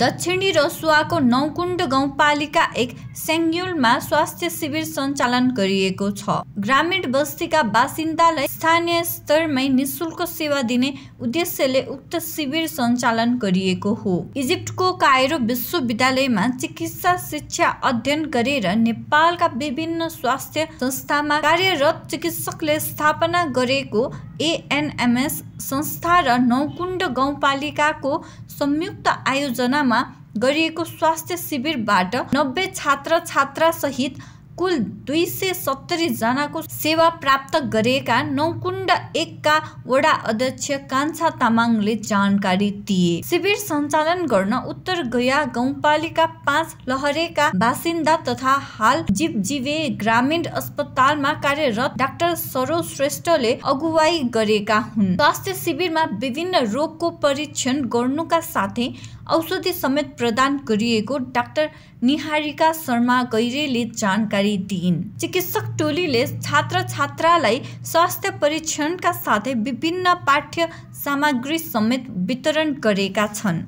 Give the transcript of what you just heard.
दक्षिणी रसुवाको नौकुण्ड गाउँपालिका एक सेङ्युलमा स्वास्थ्य शिविर सञ्चालन गरिएको छ ग्रामीण बस्तीका बासिन्दालाई स्थानीय स्तरमै निशुल्क सेवा दिने उद्देश्यले उक्त शिविर सञ्चालन गरिएको हो इजिप्टको कायरो विश्वविद्यालयमा चिकित्सा शिक्षा अध्ययन गरेर नेपालका विभिन्न स्वास्थ्य संस्थामा कार्यरत चिकित्सकले स्थापना गरेको एएनएमएस संस्था र नौकुण्ड गाउँपालिकाको संयुक्त आयोजनामा गरिएको स्वास्थ्य शिविरबाट नब्बे छात्र सहित कुल दुई सय सत्तरीजनाको सेवा प्राप्त गरेका नौकुण्ड एकका वडा अध्यक्ष कान्छा तामाङले जानकारी दिए शिविर सञ्चालन गर्न उत्तर गया गाउँपालिका पाँच लहरेका बासिन्दा तथा हाल जीवजीवे ग्रामीण अस्पतालमा कार्यरत डाक्टर सरो श्रेष्ठले अगुवाई गरेका हुन् स्वास्थ्य शिविरमा विभिन्न रोगको परीक्षण गर्नुका साथै औषधि समेत प्रदान गरिएको डाक्टर निहारिका शर्मा गैरेले जानकारी जानकारी दिइन् चिकित्सक टोलीले छात्र छात्रालाई स्वास्थ्य परीक्षणका साथै विभिन्न पाठ्य सामग्री समेत वितरण गरेका छन्